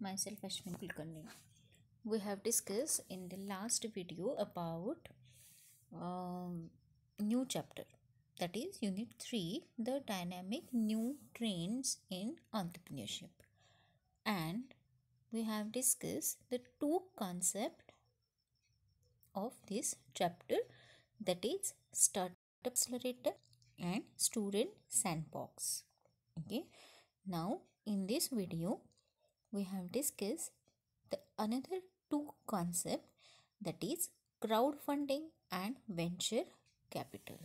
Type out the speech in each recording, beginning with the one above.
myself Ashwin Kulkarni. We have discussed in the last video about um, new chapter that is unit 3 the dynamic new trends in entrepreneurship and we have discussed the two concept of this chapter that is startup accelerator and student sandbox okay now in this video we have discussed the another two concept that is crowdfunding and venture capital.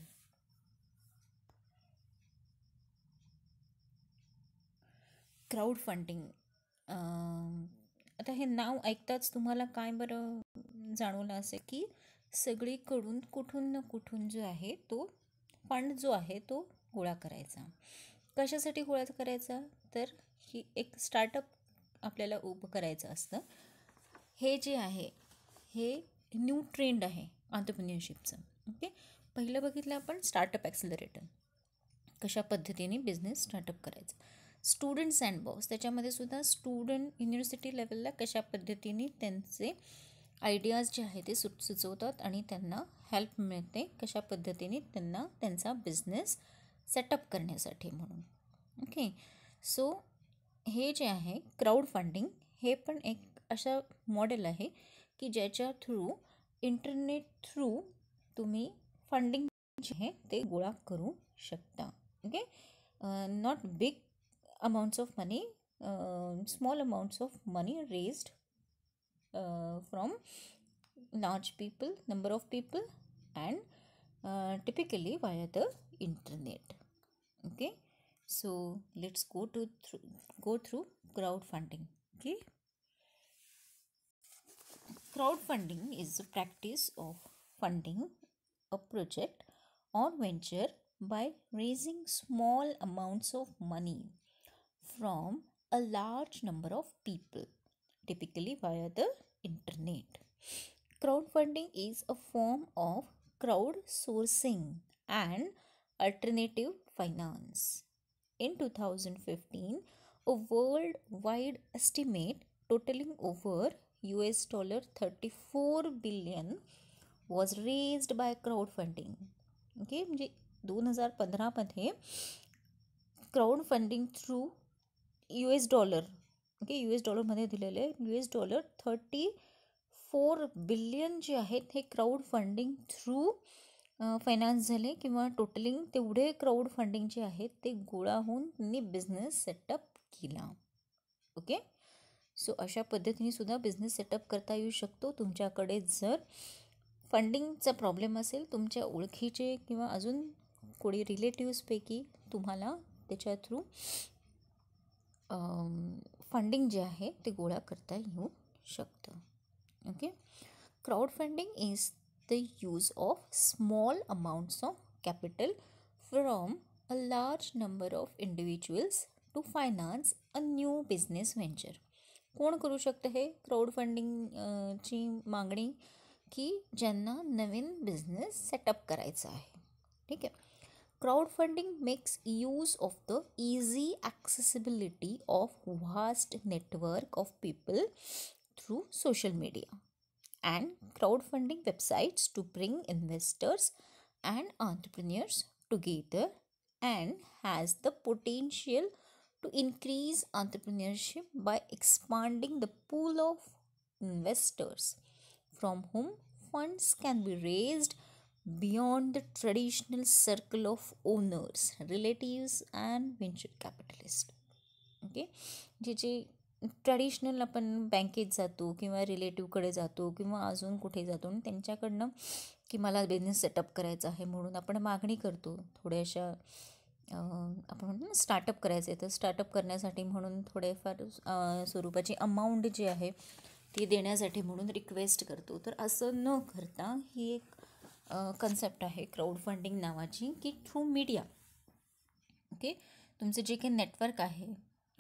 Crowdfunding um, आता हे नाव ऐकताच तुम्हाला काय बरं जाणवलं असं की सगळीकडून कुठून ना कुठून जो आहे तो फंड जो आहे तो गोळा करायचा कशासाठी गोळा करायचा तर ही एक स्टार्टअप आपल्याला उभं करायचं असतं हे जे आहे हे न्यू ट्रेंड आहे ऑन्टरप्रिन्युअरशिपचं ओके पहिलं बघितलं आपण स्टार्टअप ॲक्सिलरेटर कशा पद्धतीने बिझनेस स्टार्टअप करायचा स्टुडंट सँडबॉक्स त्याच्यामध्ये सुद्धा स्टुडंट युनिव्हर्सिटी लेवलला कशा पद्धतीने त्यांचे आयडियाज जे आहे ते सुच सुचवतात आणि त्यांना हेल्प मिळते कशा पद्धतीने त्यांना त्यांचा बिझनेस सेटअप करण्यासाठी म्हणून ओके सो हे जे आहे क्राऊड फंडिंग हे पण एक असं मॉडेल आहे की ज्याच्या थ्रू इंटरनेट थ्रू तुम्ही फंडिंग जे आहे ते गोळा करू शकता okay not big amounts of money small amounts of money raised from large people number of people and typically via the internet okay so let's go to th go through crowdfunding okay crowdfunding is the practice of funding a project or venture by raising small amounts of money from a large number of people typically via the internet crowdfunding is a form of crowdsourcing and alternative finance in 2015 a worldwide estimate totaling over US dollar 34 billion was raised by crowd funding okay म्हणजे दोन हजार पंधरामध्ये crowd funding through U S dollar okay U S डॉलरमध्ये दिलेले U S dollar thirty four billion जे आहेत हे crowd funding through finance झाले किंवा टोटलिंग तेवढे क्राऊड फंडिंग जे आहेत ते गोळा होऊन त्यांनी बिझनेस सेटअप केला ओके सो अशा पद्धतीने सुद्धा बिझनेस सेटअप करता येऊ शकतो तुमच्याकडे जर फंडिंगचा प्रॉब्लेम असेल तुमच्या ओळखीचे किंवा अजून कोणी रिलेटिव्सपैकी तुम्हाला त्याच्या थ्रू फंडिंग जे आहे ते गोळा करता येऊ शकतं okay crowd funding is the use of small amounts of capital from a large number of individuals to finance a new business venture कोण करू शकतं हे क्राऊड ची मागणी की ज्यांना नवीन बिझनेस सेटअप करायचा आहे ठीक आहे crowd funding makes use of the easy accessibility of vast network of people through social media and crowdfunding websites to bring investors and entrepreneurs together and has the potential to increase entrepreneurship by expanding the pool of investors from whom funds can be raised beyond the traditional circle of owners relatives and venture capitalists okay gg traditional आपण बँकेत जातो किंवा रिलेटिव्हकडे जातो किंवा अजून कुठे जातो आणि त्यांच्याकडनं की मला बिझनेस सेटअप करायचा आहे म्हणून आपण मागणी करतो थोड्याशा आपण म्हणतो ना स्टार्टअप करायचं आहे तर स्टार्टअप करण्यासाठी म्हणून थोडेफार स्वरूपाची अमाऊंट जी आहे ती देण्यासाठी म्हणून रिक्वेस्ट करतो तर असं न करता ही एक कन्सेप्ट आहे क्राऊड फंडिंग नावाची की थ्रू मीडिया ओके तुमचं जे काही नेटवर्क आहे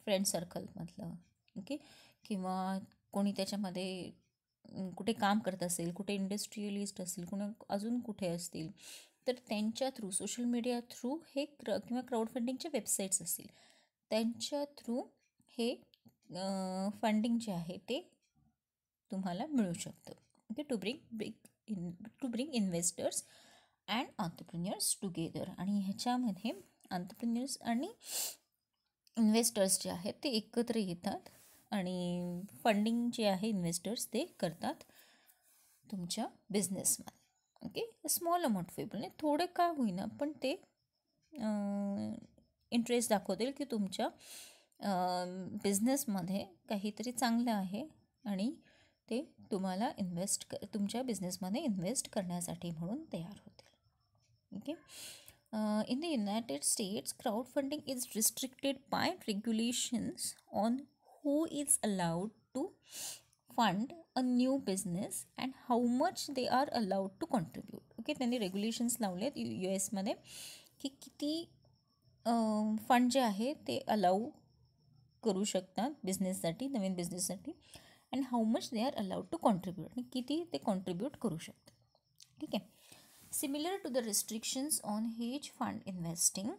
फ्रेंड सर्कलमधलं ओके किंवा कोणी त्याच्यामध्ये कुठे काम करत असेल कुठे इंडस्ट्रियलिस्ट असतील कुणा अजून कुठे असतील तर त्यांच्या थ्रू सोशल मीडिया थ्रू हे क्र किंवा क्राऊड फंडिंगचे वेबसाईट्स असतील त्यांच्या थ्रू हे फंडिंग जे आहे ते तुम्हाला मिळू शकतं okay to bring brick in to bring investors and entrepreneurs together आणि ह्याच्यामध्ये ऑन्टरप्रिन्युअर्स आणि इन्व्हेस्टर्स जे आहेत ते एकत्र येतात आणि फंडिंग जे आहे इन्व्हेस्टर्स ते करतात तुमच्या बिझनेसमध्ये ओके स्मॉल अमाऊंट नाही थोडे का होईना पण ते इंटरेस्ट दाखवतील की तुमच्या बिझनेसमध्ये काहीतरी चांगलं आहे आणि ते तुम्हाला इन्व्हेस्ट क तुमच्या बिझनेसमध्ये इन्व्हेस्ट करण्यासाठी म्हणून तयार होतील okay in the United States crowd funding is restricted by regulations on who is allowed to fund a new business and how much they are allowed to contribute okay त्यांनी regulations लावले आहेत you you एसमध्ये की किती fund जे आहे ते allow करू शकतात बिझनेससाठी नवीन बिझनेससाठी and how much they are allowed to contribute आणि किती ते कॉन्ट्रीब्यूट करू शकतात ठीक आहे similar to the restrictions on hedge fund investing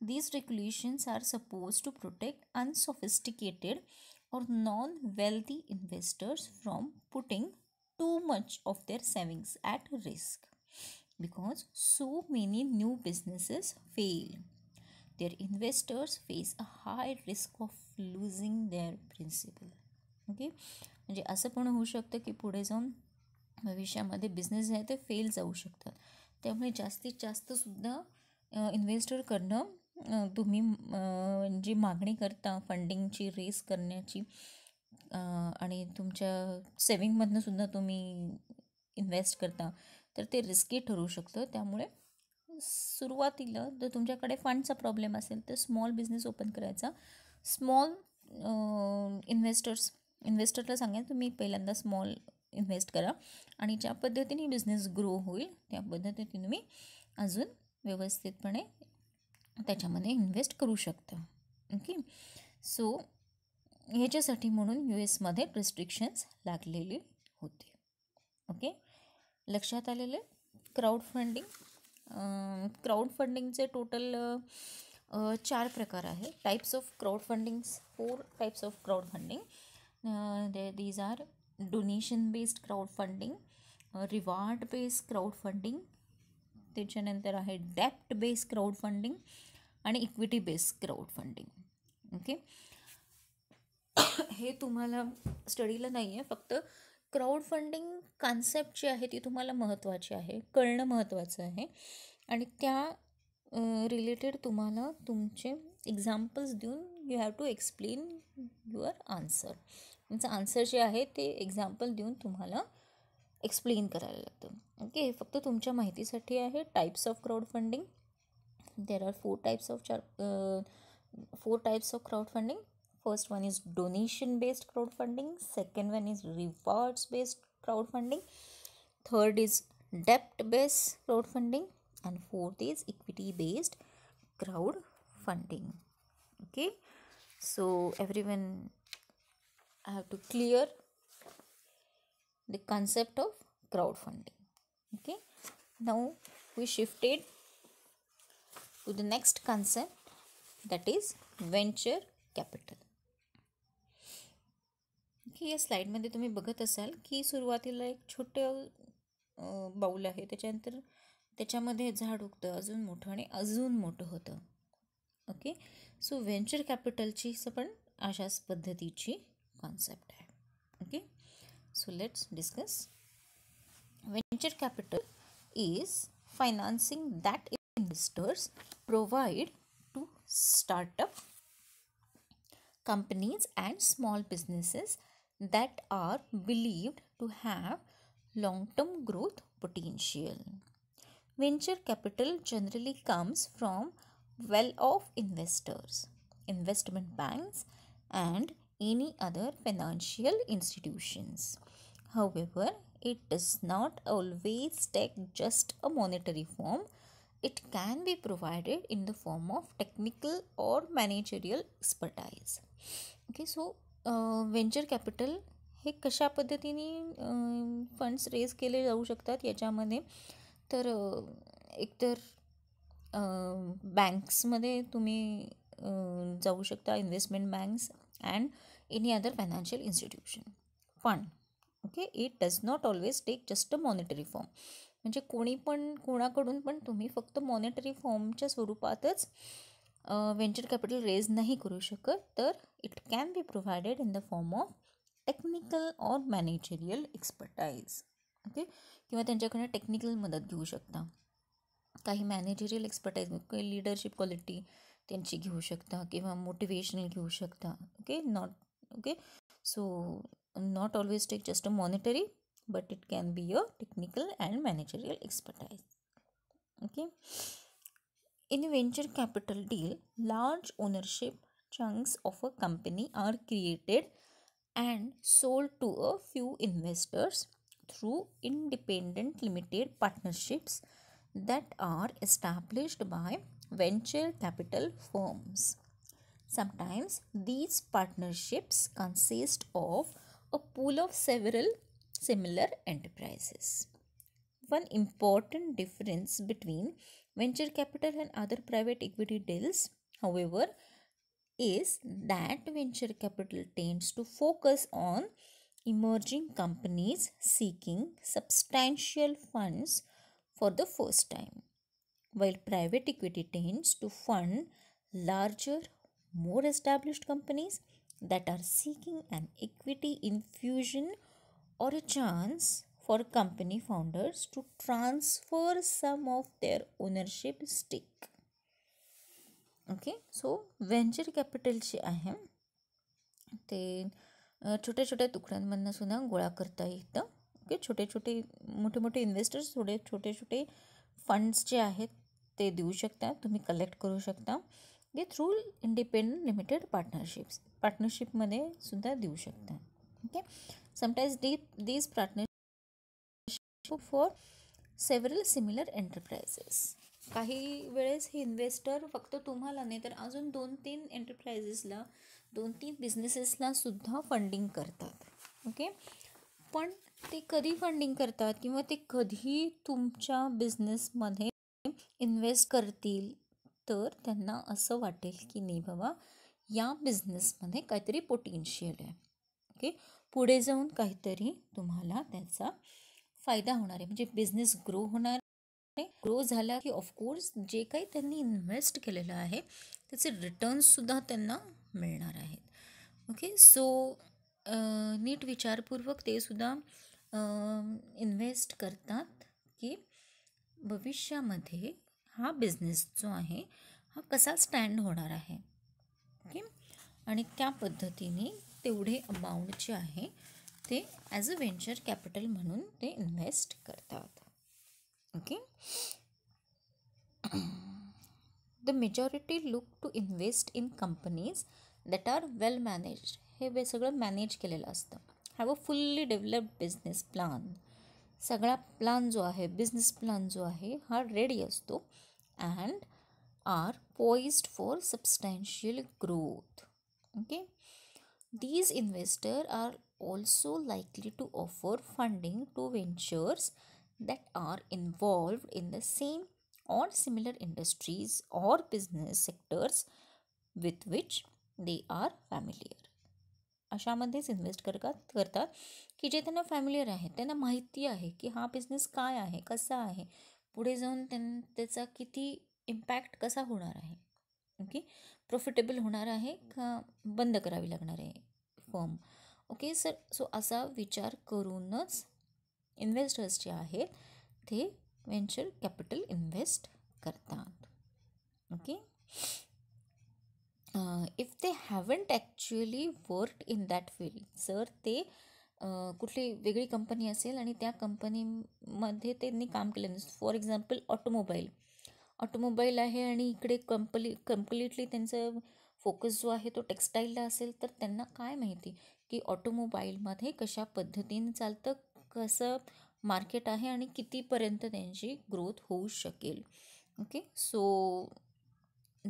These regulations are supposed to protect unsophisticated or non-wealthy investors from putting too much of their savings at risk because so many new businesses fail. Their investors face a high risk of losing their principal. Okay म्हणजे असं पण होऊ शकतं की पुढे जाऊन भविष्यामध्ये business आहे ते फेल जाऊ शकतात त्यामुळे जास्तीत जास्तसुद्धा इन्व्हेस्टर करणं तुम्ही जी मागणी करता फंडिंगची रेस करण्याची आणि तुमच्या सेविंगमधनं सुद्धा तुम्ही इन्व्हेस्ट करता तर ते रिस्की ठरू शकतं त्यामुळे सुरुवातीला जर तुमच्याकडे फंडचा प्रॉब्लेम असेल तर स्मॉल बिझनेस ओपन करायचा स्मॉल इन्व्हेस्टर्स इन्व्हेस्टरला सांगायचं तुम्ही पहिल्यांदा स्मॉल इन्व्हेस्ट करा आणि ज्या पद्धतीने बिझनेस ग्रो होईल त्या पद्धतीने तुम्ही अजून व्यवस्थितपणे त्याच्यामध्ये इन्व्हेस्ट करू शकतं ओके सो ह्याच्यासाठी म्हणून यू एसमध्ये रिस्ट्रिक्शन्स लागलेले होते ओके लक्षात आलेले क्राऊड फंडिंग क्राऊड फंडिंगचे टोटल चार प्रकार आहे types of crowd fundings four types of crowd funding they these are donation based crowd funding reward based crowd funding त्याच्यानंतर आहे डेप्ट बेस क्राऊड फंडिंग आणि equity base crowd funding okay हे तुम्हाला स्टडीला नाही आहे फक्त क्राऊड फंडिंग कॉन्सेप्ट जी आहे ती तुम्हाला महत्त्वाची आहे कळणं महत्त्वाचं आहे आणि त्या रिलेटेड तुम्हाला तुमचे एक्झाम्पल्स देऊन you have to explain your answer तुमचं आन्सर जे आहे ते एक्झाम्पल देऊन तुम्हाला एक्सप्लेन करायला लागतं ओके फक्त तुमच्या माहितीसाठी आहे types of crowd funding there are four types of चार four types of crowd funding first one is donation based crowd funding second one is rewards based crowd funding third is डेप्ट based crowd funding and fourth is equity based crowd funding okay so every one I have to clear the concept of crowdfunding okay now we shifted to the next concept that is venture capital की या स्लाईडमध्ये तुम्ही बघत असाल की सुरुवातीला एक छोटं बाऊल आहे त्याच्यानंतर त्याच्यामध्ये झाड उगतं अजून मोठं आणि अजून मोठं होतं ओके सो व्हेंचर कॅपिटलची पण अशाच पद्धतीची कॉन्सेप्ट आहे okay So let's discuss. Venture capital is financing that investors provide to startup companies and small businesses that are believed to have long-term growth potential. Venture capital generally comes from well-off investors, investment banks and any other financial institutions. However, it does not always take just a monetary form. It can be provided in the form of technical or managerial expertise. Okay, so uh, venture capital हे कशा पद्धतीने funds raise केले जाऊ शकतात याच्यामध्ये तर एकतर बँक्समध्ये तुम्ही जाऊ शकता investment banks and any other financial institution पण okay it does not always take just a monetary form म्हणजे कोणी पण कोणाकडून पण तुम्ही फक्त मॉनिटरी फॉर्मच्या स्वरूपातच व्हेंचर कॅपिटल रेज नाही करू शकत तर it can be provided in the form of technical or managerial expertise okay किंवा त्यांच्याकडनं टेक्निकल मदत घेऊ शकता काही मॅनेजेरियल एक्सपर्टाईज काही लिडरशिप क्वालिटी त्यांची घेऊ शकता किंवा मोटिवेशनल घेऊ शकता okay not okay so not always take just a monetary but it can be your technical and managerial expertise okay in venture capital deal large ownership chunks of a company are created and sold to a few investors through independent limited partnerships that are established by venture capital firms. Sometimes these partnerships consist of a pool of several similar enterprises. One important difference between venture capital and other private equity deals, however, is that venture capital tends to focus on emerging companies seeking substantial funds for the first time. while private equity tends to fund larger, more established companies that are seeking an equity infusion or a chance for company founders to transfer some of their ownership stake. Okay so venture capital जे आहे ते छोट्या छोट्या तुकड्यांमधनं सुद्धा गोळा करता येतं okay छोटे छोटे मोठे मोठे इन्व्हेस्टर्स थोडे छोटे छोटे फंड्स जे आहेत ते देऊ शकता तुम्ही कलेक्ट करू शकता ते थ्रू इंडिपेंडंट लिमिटेड पार्टनरशिप्स पार्टनरशिपमध्ये सुद्धा देऊ शकता okay sometimes the these partnership for several similar enterprises काही वेळेस हे इन्व्हेस्टर फक्त तुम्हाला नाही तर अजून दोन तीन एंटरप्राइजेसला दोन तीन बिझनेसेसला सुद्धा फंडिंग करतात ओके पण ते कधी फंडिंग करतात किंवा ते कधी तुमच्या बिझनेसमध्ये इन्व्हेस्ट करतील तर त्यांना असं वाटेल की नाही बाबा या बिझनेसमध्ये काहीतरी पोटेन्शियल आहे ओके पुढे जाऊन काहीतरी तुम्हाला त्याचा फायदा होणार आहे म्हणजे बिझनेस ग्रो होणार ग्रो झाला की ऑफकोर्स जे काही त्यांनी इन्व्हेस्ट केलेलं आहे त्याचे रिटर्न्ससुद्धा त्यांना मिळणार आहेत ओके सो नीट विचारपूर्वक ते सुद्धा इन्व्हेस्ट करतात की भविष्यामध्ये हा बिझनेस जो आहे हा कसा स्टँड होणार आहे ओके आणि त्या पद्धतीने तेवढे अमाऊंट जे आहे ते ॲज अ व्हेंचर कॅपिटल म्हणून ते इन्व्हेस्ट करतात okay the majority look to invest in companies that are well manage हे वे सगळं मॅनेज केलेलं असतं have a fully developed business plan सगळा प्लान जो आहे बिझनेस प्लान जो आहे हा रेडी असतो and are poised for substantial growth okay these investor are also likely to offer funding to ventures that are involved in the same or similar industries or business sectors with which they are familiar अशामध्येच invest करतात करतात की जे त्यांना familiar आहे त्यांना माहिती आहे की हा बिझनेस काय आहे कसा आहे पुढे जाऊन त्यां त्याचा किती इम्पॅक्ट कसा होणार आहे ओके प्रॉफिटेबल होणार आहे का बंद करावी लागणार आहे फॉर्म ओके सर सो असा विचार करूनच इन्व्हेस्टर्स जे आहेत ते वेंचर कॅपिटल इन्व्हेस्ट करतात okay if they haven't actually work in that field जर ते कुठली वेगळी कंपनी असेल आणि त्या कंपनीमध्ये त्यांनी काम केलं नसतं फॉर एक्झाम्पल ऑटोमोबाईल ऑटोमोबाईल आहे आणि इकडे कंपली कम्प्लिटली त्यांचं फोकस जो आहे तो टेक्स्टाईलला असेल तर त्यांना काय माहिती की ऑटोमोबाईलमध्ये कशा पद्धतीने चालतं कसं मार्केट आहे आणि कितीपर्यंत त्यांची ग्रोथ होऊ शकेल ओके सो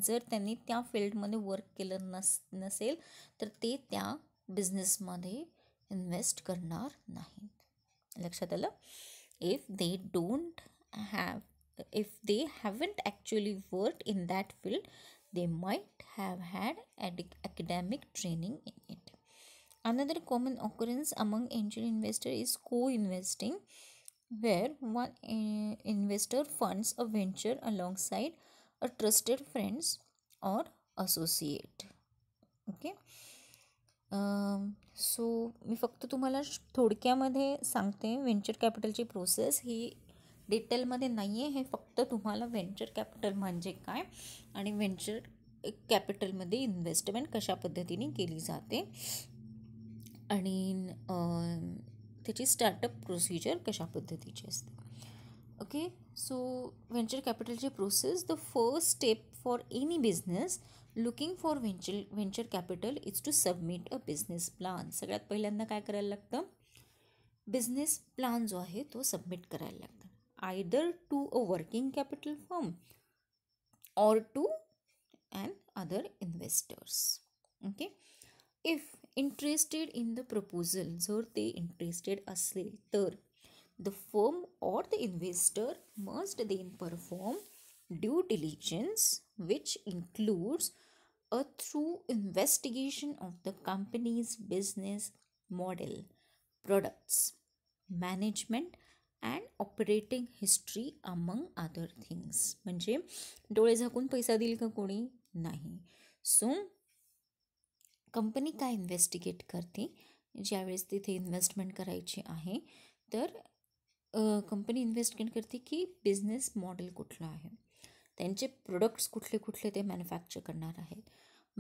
जर त्यांनी त्या फील्डमध्ये वर्क केलं नस नसेल तर ते त्या बिझनेसमध्ये invest करणार नाहीत लक्षात आलं if they don't have if they haven't actually worked in that field they might have had academic training in it another common occurrence among angel investor is co-investing where one eh, investor funds a venture alongside a trusted friends or associate okay um, so मी फक्त तुम्हाला थोडक्यामध्ये सांगते venture कॅपिटलची process ही डिटेलमध्ये नाही आहे हे फक्त तुम्हाला व्हेंचर कॅपिटल म्हणजे काय आणि व्हेंचर कॅपिटलमध्ये इन्व्हेस्टमेंट कशा पद्धतीने केली जाते आणि त्याची स्टार्टअप प्रोसिजर कशा पद्धतीची असते ओके सो व्हेंचर कॅपिटलची process the first step for any business looking for venture venture capital is to submit a business plan सगळ्यात पहिल्यांदा काय करायला लागतं बिझनेस प्लान जो आहे तो सबमिट करायला लागतं either to a working capital firm or to and other investors okay if interested in the proposal जर ते इंटरेस्टेड असले तर the firm or the investor must then perform due diligence which includes a through investigation of the company's business model, products, management and operating history among other things म्हणजे डोळे झाकून पैसा देईल का कोणी नाही सो कंपनी काय इन्व्हेस्टिगेट करते ज्यावेळेस तिथे इन्व्हेस्टमेंट करायची आहे तर कंपनी इन्व्हेस्टमेंट करते की बिझनेस मॉडेल कुठलं आहे त्यांचे प्रोडक्ट्स कुठले कुठले ते मॅन्युफॅक्चर करणार आहेत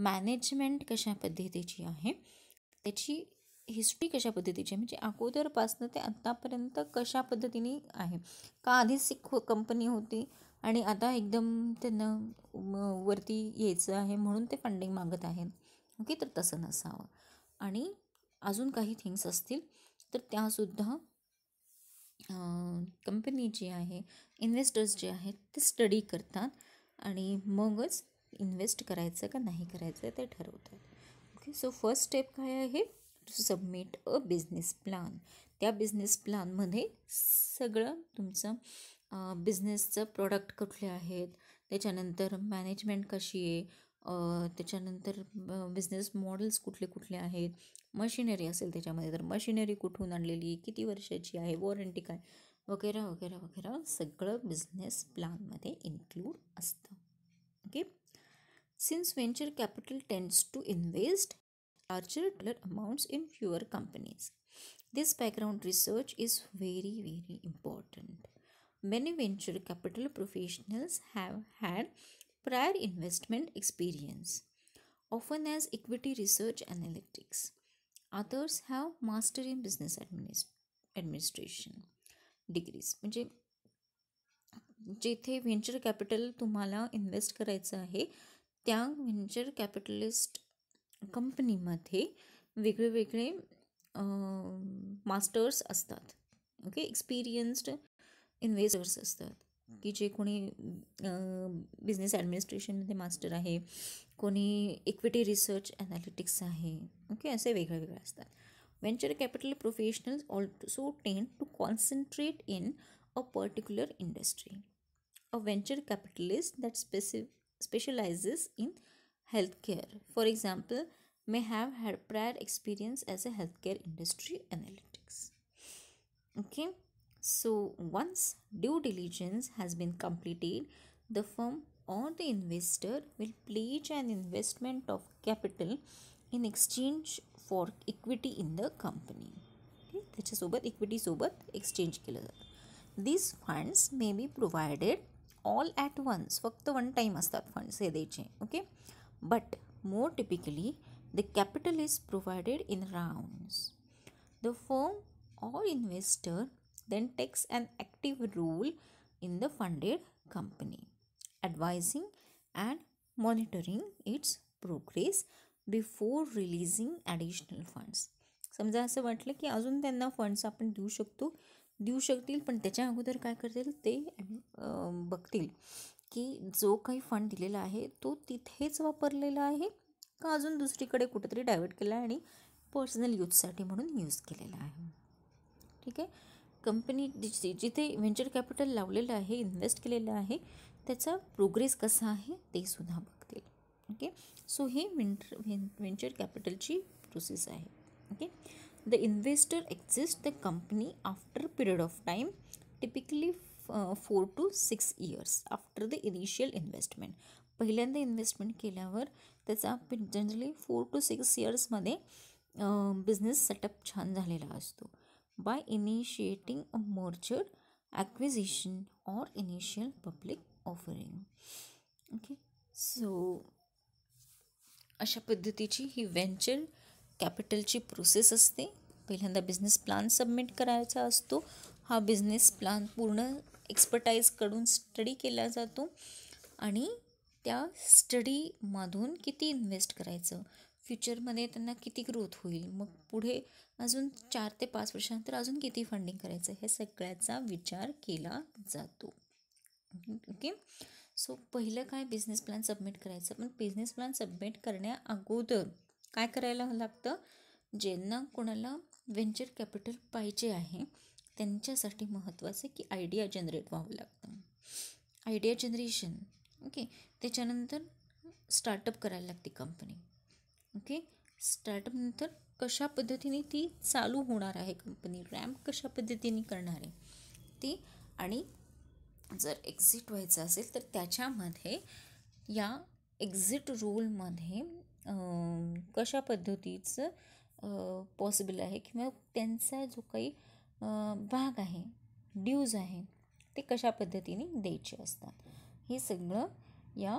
मॅनेजमेंट कशा पद्धतीची आहे त्याची हिस्ट्री कशा पद्धतीची आहे म्हणजे अगोदरपासनं ते आत्तापर्यंत कशा पद्धतीने आहे का आधी सिख कंपनी होती आणि आता एकदम त्यांना वरती यायचं आहे म्हणून ते फंडिंग मागत आहेत ओके तर तसं नसावं आणि अजून काही थिंग्स असतील तर त्यासुद्धा कंपनी जी आहे इन्व्हेस्टर्स जे आहेत ते स्टडी करतात आणि मगच इन्व्हेस्ट करायचं का नाही करायचं ते ठरवतात ओके सो फर्स्ट स्टेप काय आहे to submit a business plan त्या बिझनेस प्लॅनमध्ये सगळं तुमचं बिझनेसचं प्रॉडक्ट कुठले आहेत त्याच्यानंतर मॅनेजमेंट कशी आहे त्याच्यानंतर बिझनेस मॉडेल्स कुठले कुठले आहेत मशिनरी असेल त्याच्यामध्ये तर मशिनरी कुठून आणलेली किती वर्षाची आहे वॉरंटी काय वगैरे वगैरे वगैरे सगळं बिझनेस प्लॅनमध्ये इन्क्लूड असतं okay since venture capital tends to invest larger dollar amounts in fewer companies this background research is very very important many venture capital professionals have had prior investment experience, often as equity research analytics. Others have master in business administ- administration degrees. म्हणजे जेथे venture capital तुम्हाला invest करायचं आहे त्या venture capitalist कंपनीमध्ये वेगळे masters असतात okay experienced investors असतात की जे कोणी बिझनेस ॲडमिनिस्ट्रेशनमध्ये मास्टर आहे कोणी इक्विटी रिसर्च ॲनालिटिक्स आहे ओके असे वेगळे वेगळे असतात venture capital professionals also tend to concentrate in a particular industry a venture capitalist that speci specializes in healthcare for example may have prior prior experience a a industry industry okay okay So, once due diligence has been completed, the firm or the investor will pledge an investment of capital in exchange for equity in the company. Okay? Equity exchange killer. These funds may be provided all at once. Fuck the one time as that fund say they change. Okay. But more typically, the capital is provided in rounds. The firm or investor then takes an active role in the funded company, advising and monitoring its progress before releasing additional funds समजा असं वाटलं की अजून त्यांना funds आपण देऊ शकतो देऊ शकतील पण त्याच्या अगोदर काय करतील ते बघतील की जो काही फंड दिलेला आहे तो तिथेच वापरलेला आहे का अजून दुसरीकडे कुठेतरी डायवर्ट केला आहे आणि पर्सनल यूजसाठी म्हणून यूज केलेला आहे ठीक आहे कंपनी जी जिथे व्हेंचर कॅपिटल लावलेलं आहे इन्व्हेस्ट केलेलं आहे त्याचा प्रोग्रेस कसा आहे ते सुद्धा बघतील ओके सो हे व्हेंटर व्हेंचर कॅपिटलची प्रोसेस आहे okay the investor exist the company after period of time typically four to six years after the initial investment पहिल्यांदा इन्व्हेस्टमेंट केल्यावर त्याचा जनरली फोर टू सिक्स इयर्समध्ये बिझनेस सेटअप छान झालेला असतो by initiating a merger, acquisition, or initial public offering. Okay, so अशा पद्धतीची ही venture कॅपिटलची प्रोसेस असते पहिल्यांदा बिझनेस प्लॅन सबमिट करायचा असतो हा बिझनेस प्लॅन पूर्ण एक्सपर्टाईजकडून स्टडी केला जातो आणि त्या स्टडीमधून किती इन्व्हेस्ट करायचं फ्युचरमध्ये त्यांना किती ग्रोथ होईल मग पुढे अजून चार ते पाच वर्षानंतर अजून किती फंडिंग करायचं हे सगळ्याचा विचार केला जातो ओके सो पहिलं काय बिझनेस प्लॅन सबमिट करायचं पण बिझनेस प्लॅन सबमिट करण्या अगोदर काय करायला लागतं ज्यांना कोणाला व्हेंचर कॅपिटल पाहिजे आहे त्यांच्यासाठी महत्त्वाचं की आयडिया जनरेट व्हावं लागतं आयडिया जनरेशन ओके त्याच्यानंतर स्टार्टअप करायला लागते कंपनी ओके स्टार्टअपनंतर कशा पद्धतीने ती चालू होणार आहे कंपनी रॅम्प कशा पद्धतीने करणार आहे ती आणि जर एक्झिट व्हायचं असेल तर त्याच्यामध्ये या एक्झिट रोलमध्ये कशा पद्धतीचं पॉसिबल आहे किंवा त्यांचा जो काही भाग आहे ड्यूज आहे ते कशा पद्धतीने द्यायचे असतात हे सगळं या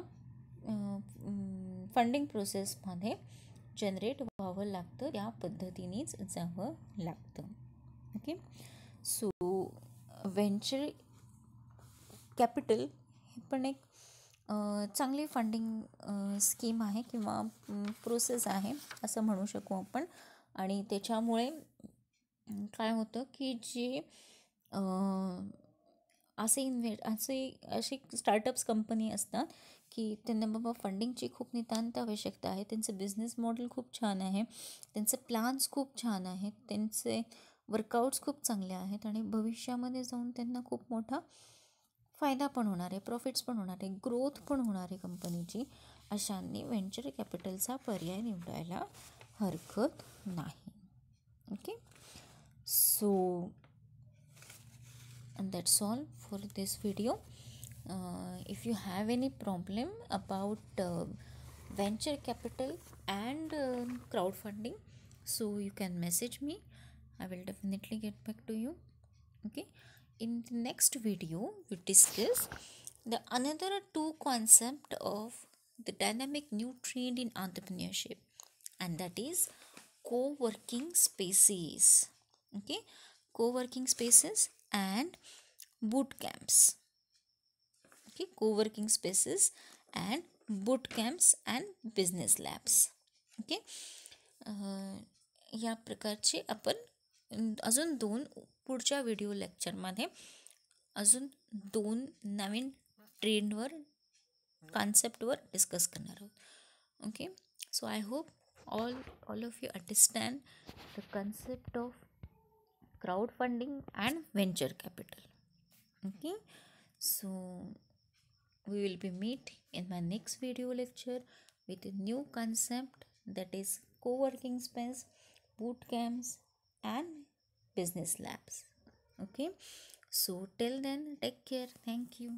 फंडिंग प्रोसेसमध्ये जनरेट व्हावं लागतं त्या पद्धतीनेच जावं लागतं ओके सो व्हेंचर कॅपिटल हे पण एक चांगली फंडिंग स्कीम आहे किंवा प्रोसेस आहे असं म्हणू शकू आपण आणि त्याच्यामुळे काय होतं की जे असे इन्व्हे असे असे स्टार्टअप्स कंपनी असतात की त्यांना बाबा फंडिंगची खूप नितांत आवश्यकता आहे त्यांचं बिझनेस मॉडेल खूप छान आहे त्यांचे प्लॅन्स खूप छान आहेत त्यांचे वर्कआउट्स खूप चांगले आहेत आणि भविष्यामध्ये जाऊन त्यांना खूप मोठा फायदा पण होणार आहे प्रॉफिट्स पण होणार आहे ग्रोथ पण होणार आहे कंपनीची अशांनी व्हेंचर कॅपिटलचा पर्याय निवडायला हरकत नाही okay so that's all for this video Uh, if you have any problem about uh, venture capital and uh, crowdfunding so you can message me i will definitely get back to you okay in the next video we discuss the another two concept of the dynamic new trend in entrepreneurship and that is co-working spaces okay co-working spaces and boot camps की coworking spaces and boot camps and business labs okay या प्रकारचे आपण अजून दोन पुढच्या video लेक्चरमध्ये अजून दोन नवीन ट्रेंडवर कॉन्सेप्टवर डिस्कस करणार आहोत okay so I hope all all of you understand the concept of crowd funding and venture capital okay so we will be meet in my next video lecture with a new concept that is co-working space boot camps and business labs okay so till then take care thank you